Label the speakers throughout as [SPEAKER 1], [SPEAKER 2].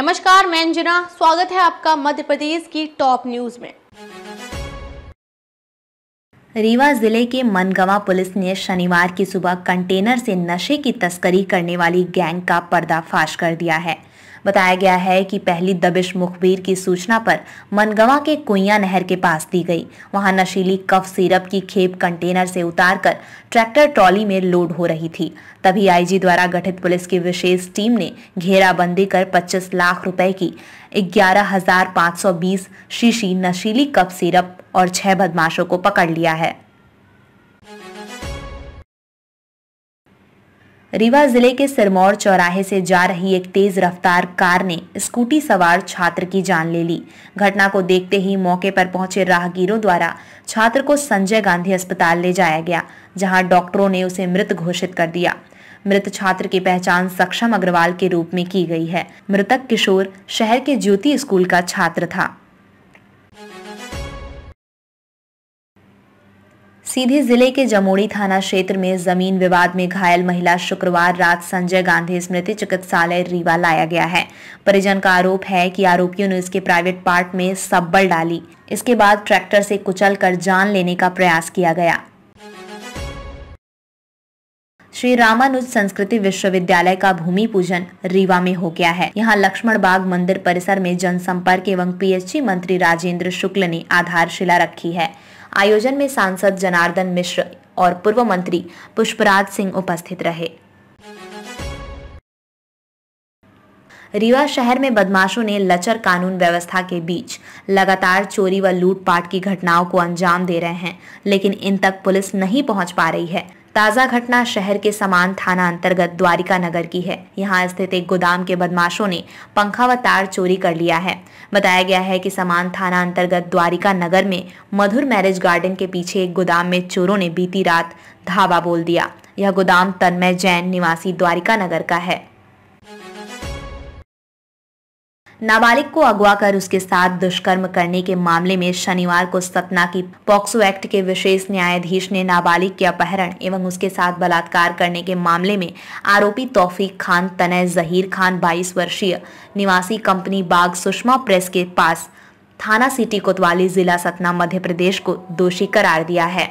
[SPEAKER 1] नमस्कार मैं अंजना स्वागत है आपका मध्य प्रदेश की टॉप न्यूज में
[SPEAKER 2] रीवा जिले के मनगवा पुलिस ने शनिवार की सुबह कंटेनर से नशे की तस्करी करने वाली गैंग का पर्दाफाश कर दिया है बताया गया है कि पहली दबिश मुखबिर की सूचना पर मनगवा के कुइया नहर के पास दी गई वहां नशीली कफ सिरप की खेप कंटेनर से उतारकर ट्रैक्टर ट्रॉली में लोड हो रही थी तभी आईजी द्वारा गठित पुलिस की विशेष टीम ने घेराबंदी कर 25 लाख रुपए की 11,520 शीशी नशीली कफ सिरप और छह बदमाशों को पकड़ लिया है रीवा जिले के सिरमौर चौराहे से जा रही एक तेज रफ्तार कार ने स्कूटी सवार छात्र की जान ले ली घटना को देखते ही मौके पर पहुंचे राहगीरों द्वारा छात्र को संजय गांधी अस्पताल ले जाया गया जहां डॉक्टरों ने उसे मृत घोषित कर दिया मृत छात्र की पहचान सक्षम अग्रवाल के रूप में की गई है मृतक किशोर शहर के ज्योति स्कूल का छात्र था सीधी जिले के जमोड़ी थाना क्षेत्र में जमीन विवाद में घायल महिला शुक्रवार रात संजय गांधी स्मृति चिकित्सालय रीवा लाया गया है परिजन का आरोप है कि आरोपियों ने उसके प्राइवेट पार्ट में सब्बल डाली इसके बाद ट्रैक्टर से कुचल कर जान लेने का प्रयास किया गया श्री रामानुज संस्कृति विश्वविद्यालय का भूमि पूजन रीवा में हो गया है यहाँ लक्ष्मण बाग मंदिर परिसर में जनसंपर्क एवं पीएचई मंत्री राजेंद्र शुक्ल ने आधारशिला रखी है आयोजन में सांसद जनार्दन मिश्र और पूर्व मंत्री पुष्पराज सिंह उपस्थित रहे रीवा शहर में बदमाशों ने लचर कानून व्यवस्था के बीच लगातार चोरी व लूटपाट की घटनाओं को अंजाम दे रहे हैं लेकिन इन तक पुलिस नहीं पहुंच पा रही है ताज़ा घटना शहर के समान थाना अंतर्गत द्वारिका नगर की है यहाँ स्थित एक गोदाम के बदमाशों ने पंखा व तार चोरी कर लिया है बताया गया है कि समान थाना अंतर्गत द्वारिका नगर में मधुर मैरिज गार्डन के पीछे एक गोदाम में चोरों ने बीती रात धावा बोल दिया यह गोदाम तन्मय जैन निवासी द्वारिका नगर का है नाबालिग को अगवा कर उसके साथ दुष्कर्म करने के मामले में शनिवार को सतना की पॉक्सो एक्ट के विशेष न्यायाधीश ने नाबालिग के अपहरण एवं उसके साथ बलात्कार करने के मामले में आरोपी तौफीक खान तनय जहीर खान 22 वर्षीय निवासी कंपनी बाग सुषमा प्रेस के पास थाना सिटी कोतवाली जिला सतना मध्य प्रदेश को दोषी करार दिया है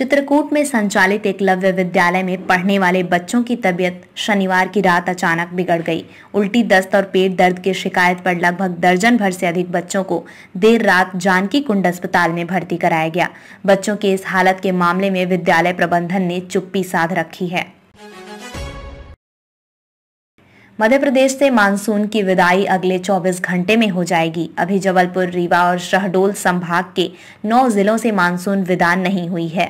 [SPEAKER 2] चित्रकूट में संचालित एकलव्य विद्यालय में पढ़ने वाले बच्चों की तबीयत शनिवार की रात अचानक बिगड़ गई उल्टी दस्त और पेट दर्द की शिकायत पर लगभग दर्जन भर से अधिक बच्चों को देर रात जानकी कुंड अस्पताल में भर्ती कराया गया बच्चों के इस हालत के मामले में विद्यालय प्रबंधन ने चुप्पी साध रखी है मध्य प्रदेश से मानसून की विदाई अगले 24 घंटे में हो जाएगी अभी जबलपुर रीवा और शहडोल संभाग के नौ जिलों से मानसून विदा नहीं हुई है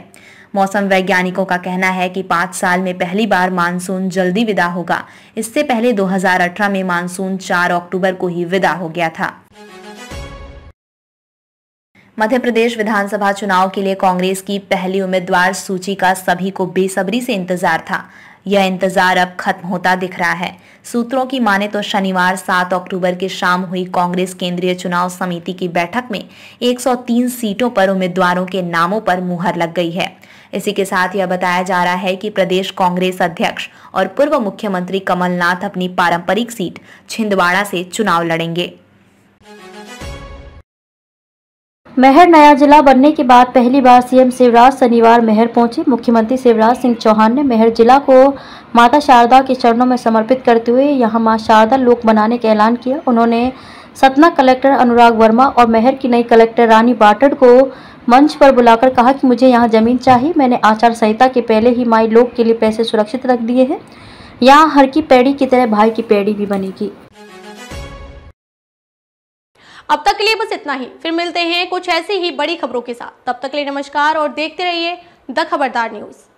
[SPEAKER 2] मौसम वैज्ञानिकों का कहना है कि पाँच साल में पहली बार मानसून जल्दी विदा होगा इससे पहले 2018 में मानसून 4 अक्टूबर को ही विदा हो गया था मध्य प्रदेश विधानसभा चुनाव के लिए कांग्रेस की पहली उम्मीदवार सूची का सभी को बेसब्री से इंतजार था यह इंतजार अब खत्म होता दिख रहा है सूत्रों की माने तो शनिवार 7 अक्टूबर की शाम हुई कांग्रेस केंद्रीय चुनाव समिति की बैठक में 103 सीटों पर उम्मीदवारों के नामों पर मुहर लग गई है इसी के साथ यह बताया जा रहा है कि प्रदेश कांग्रेस अध्यक्ष और पूर्व मुख्यमंत्री कमलनाथ अपनी पारंपरिक सीट छिंदवाड़ा से चुनाव लड़ेंगे
[SPEAKER 1] मेहर नया जिला बनने के बाद पहली बार सीएम शिवराज शनिवार मेहर पहुंचे मुख्यमंत्री शिवराज सिंह चौहान ने मेहर जिला को माता शारदा के चरणों में समर्पित करते हुए यहां मां शारदा लोक बनाने का ऐलान किया उन्होंने सतना कलेक्टर अनुराग वर्मा और मेहर की नई कलेक्टर रानी बाटड़ को मंच पर बुलाकर कहा कि मुझे यहाँ जमीन चाहिए मैंने आचार संहिता के पहले ही माई लोक के लिए पैसे सुरक्षित रख दिए हैं यहाँ हर की पैड़ी की तरह भाई की पैड़ी भी बनेगी अब तक के लिए बस इतना ही फिर मिलते हैं कुछ ऐसी ही बड़ी खबरों के साथ तब तक के लिए नमस्कार और देखते रहिए द खबरदार न्यूज़